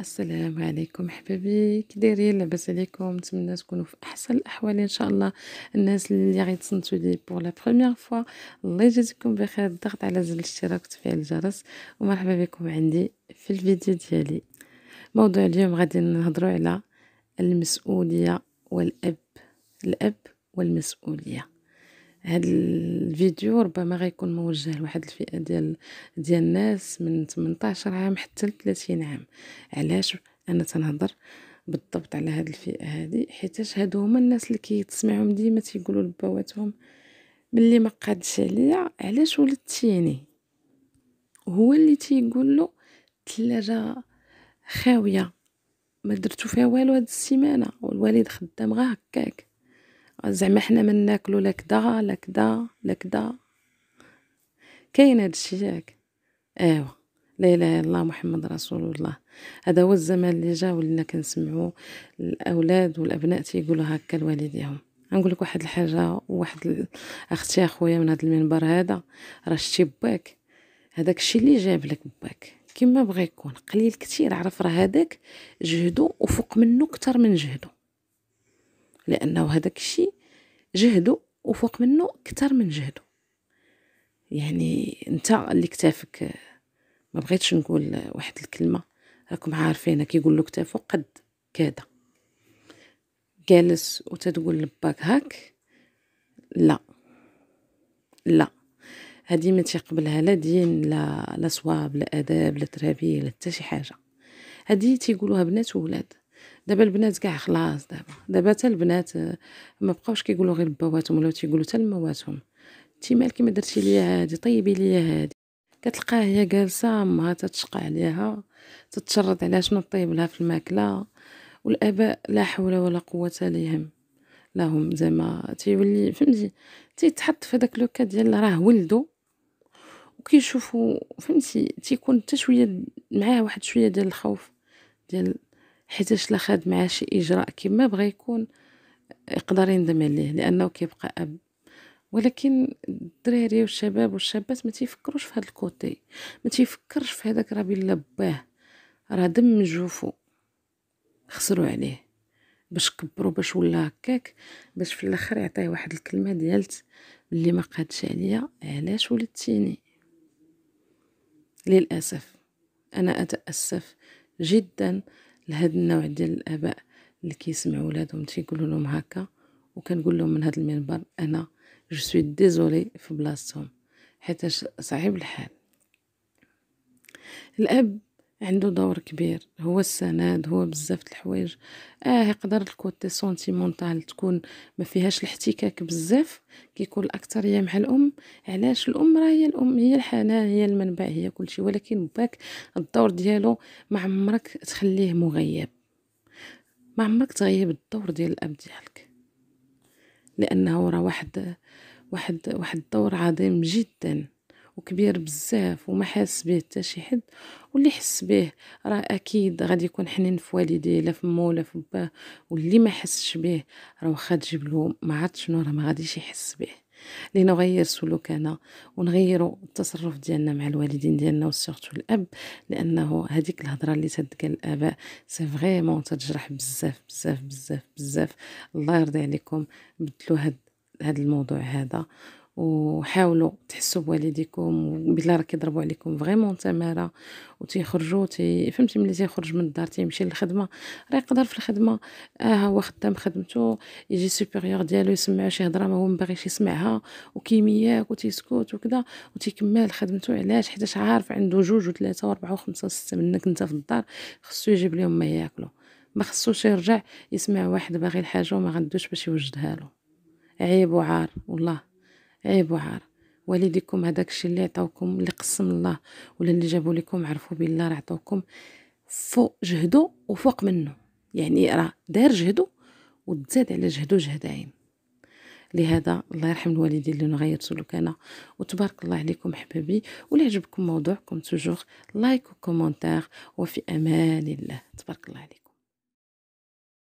السلام عليكم حبايبي كي دايرين لاباس عليكم نتمنى تكونوا في احسن الاحوال ان شاء الله الناس اللي غيتصنتوا لي بور لا بروميير فوا الله يجازيكم بخير الضغط على زر الاشتراك وتفعيل الجرس ومرحبا بكم عندي في الفيديو ديالي موضوع اليوم غادي نهضروا على المسؤوليه والاب الاب والمسؤوليه هاد الفيديو ربما غيكون موجه لواحد الفئه ديال ديال الناس من 18 عام حتى ل 30 عام علاش انا تنهضر بالضبط على هاد الفئه هادي حيتاش هادو هما الناس اللي كيتسمعهم ديما تيقولوا لبواتهم ملي ما قادش عليا علاش ولدتيني هو اللي تيقول له الثلاجه خاويه ما درتو فيها والو هاد السيمانه والوالد خدام غا هكاك زعما حنا ما ناكلو لا كدا لا كدا لا كدا كاين هادشي ياك ايوا لا اله الا الله محمد رسول الله هذا هو الزمان اللي جا ولينا كنسمعوا الاولاد والابناء تيقولوا هكا لوالديهم نقول لك واحد الحاجه واحد اختي اخويا من هذا المنبر هذا راه شتي باك هذاك الشيء اللي جاب لك باك كما بغى يكون قليل كثير عرف راه هذاك جهده وفوق منه اكثر من جهده لانه هذاك الشيء جهده وفوق منه كتر من جهده يعني انت اللي كتافك ما بغيتش نقول واحد الكلمه راكم عارفين كيقول له كتافو قد كذا جالس وتتقول لباك هاك لا لا هذه ما تيقبلها لا دين لا لا صواب لا اداب لا ترابيه لا حتى شي حاجه هذه تيقولوها بنات وولاد دابا البنات كاع خلاص دابا دابا حتى البنات آه، ما بقاوش كيقولوا غير باباتهم ولاو تيقولوا حتى لمواتهم انت مالك ما درتي ليا هادي طيبي ليا هادي كتلقاها هي جالسه امها تتشقى عليها تتشرط على شنو طيب لها في الماكله والاباء لا حول ولا قوه لهم لهم زعما تيولي فهمتي تيتحط في داك لوكا ديال راه ولدو وكيشوفوا فهمتي تيكون حتى شويه معاه واحد شويه ديال الخوف ديال حيتاش لا خاد معاه شي اجراء كما بغى يكون يقدر يندم عليه لانه كيبقى اب ولكن الدراري والشباب والشابات ما تيفكروش في هذا الكوتي ما تيفكرش في هذاك راه بلا باه راه دم جوفو خسروا عليه باش كبروا باش ولا هكاك باش في الاخر يعطيه واحد الكلمه ديالت اللي ما قادش عليا علاش ولدتيني للاسف انا اتاسف جدا لهاد النوع ديال الاباء اللي كيسمعوا ولادهم تيقولوا لهم هكا وكنقول لهم من هذا المنبر انا جو سوي ديزولي في بلاصتهم حيت صعيب الحال الاب عنده دور كبير هو السند هو بزاف الحوايج اه يقدر الكوتي سونتيمونتال تكون ما فيهاش الاحتكاك بزاف كيكون الاكثريه مع الام علاش الام راه هي الام هي الحنان هي المنبع هي كلشي ولكن باك الدور ديالو ما عمرك تخليه مغيب ما عمرك تغيب الدور ديال الاب ديالك لانه راه واحد واحد واحد الدور عظيم جدا وكبير بزاف وما حاس به حتى شي حد واللي حس به راه اكيد غادي يكون حنين في والديه لا في فمو لا با واللي ما حسش به راه واخا تجيب له ما عاد شنو راه ما غاديش يحس به لنغير سلوكنا ونغيروا التصرف ديالنا مع الوالدين ديالنا وسورتو الاب لانه هذيك الهضره اللي تدقى الاباء سي فريمون تجرح بزاف بزاف بزاف بزاف الله يرضي عليكم بدلوا هاد هاد الموضوع هذا وحاولوا تحسوا بوالديكم وبلا راه كيضربوا عليكم فريمون تماره وتيخرجوا تي فهمتي ملي تيخرج من الدار تيمشي للخدمه راه يقدر في الخدمه اه هو خدام خدمته يجي سوبيريور ديالو يسمع شي هضره ما هو ما باغيش يسمعها وكيمياك وتيسكت وكذا وتيكمل خدمته علاش حيتاش عارف عنده جوج وثلاثه واربعه وخمسه وسته منك انت في الدار خصو يجيب لهم ما ياكلوا ما خصوش يرجع يسمع واحد باغي الحاجه وما غندوش باش يوجدها له عيب وعار والله عيب عار والديكم هذاك الشيء اللي عطاوكم اللي قسم الله ولا اللي جابوا لكم عرفوا بالله راه عطاوكم فوق جهدو وفوق منه يعني راه دار جهدو وتزاد على جهدو جهدين لهذا الله يرحم الوالدين اللي نغير سلوكنا وتبارك الله عليكم حبابي ولا عجبكم موضوعكم توجور لايك وكومونتير وفي امان الله تبارك الله عليكم